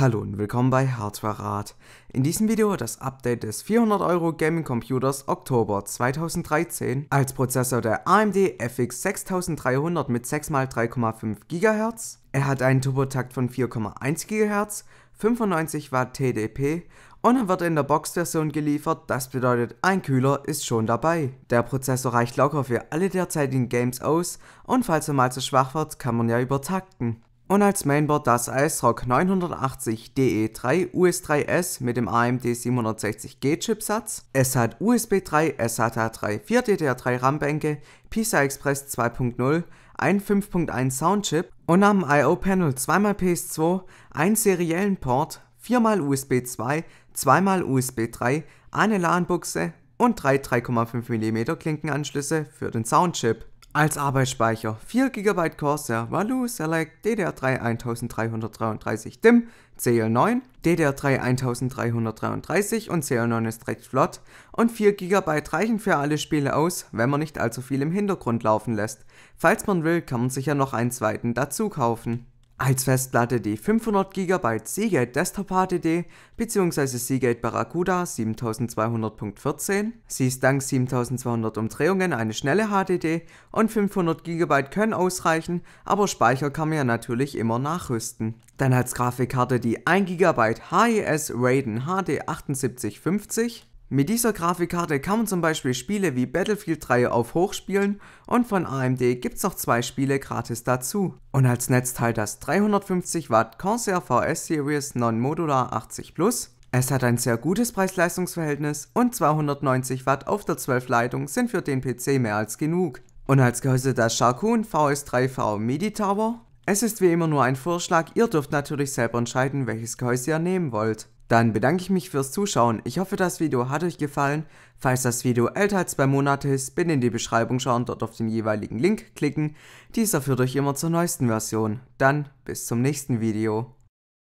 Hallo und willkommen bei Hardware-Rat. In diesem Video das Update des 400 Euro Gaming Computers Oktober 2013 als Prozessor der AMD FX 6300 mit 6x3,5 GHz. Er hat einen Turbotakt von 4,1 GHz, 95 Watt TDP und er wird in der Box-Version geliefert, das bedeutet, ein Kühler ist schon dabei. Der Prozessor reicht locker für alle derzeitigen Games aus und falls er mal zu schwach wird, kann man ja übertakten und als Mainboard das ASRock 980 DE3 US3S mit dem AMD 760G Chipsatz. Es hat USB 3, SATA 3, 4 DDR3 RAM-Bänke, PCI Express 2.0, ein 5.1 Soundchip und am IO-Panel 2x PS2, einen seriellen Port, 4x USB 2, 2x USB 3, eine LAN-Buchse und drei 3,5 mm Klinkenanschlüsse für den Soundchip. Als Arbeitsspeicher 4 GB Corsair Value Select DDR3 1333 DIMM CL9, DDR3 1333 und CL9 ist recht flott und 4 GB reichen für alle Spiele aus, wenn man nicht allzu viel im Hintergrund laufen lässt. Falls man will, kann man sich ja noch einen zweiten dazu kaufen. Als Festplatte die 500 GB Seagate Desktop HDD bzw. Seagate Barracuda 7200.14. Sie ist dank 7200 Umdrehungen eine schnelle HDD und 500 GB können ausreichen, aber Speicher kann man ja natürlich immer nachrüsten. Dann als Grafikkarte die 1 GB HES Raiden HD 7850 mit dieser Grafikkarte kann man zum Beispiel Spiele wie Battlefield 3 auf hoch spielen und von AMD gibt es noch zwei Spiele gratis dazu. Und als Netzteil das 350 Watt Corsair VS Series Non-Modular 80 Plus. Es hat ein sehr gutes Preis-Leistungs-Verhältnis und 290 Watt auf der 12 Leitung sind für den PC mehr als genug. Und als Gehäuse das Sharkoon VS3V MIDI Tower. Es ist wie immer nur ein Vorschlag, ihr dürft natürlich selber entscheiden, welches Gehäuse ihr nehmen wollt. Dann bedanke ich mich fürs Zuschauen. Ich hoffe, das Video hat euch gefallen. Falls das Video älter als zwei Monate ist, bitte in die Beschreibung schauen, dort auf den jeweiligen Link klicken. Dieser führt euch immer zur neuesten Version. Dann bis zum nächsten Video.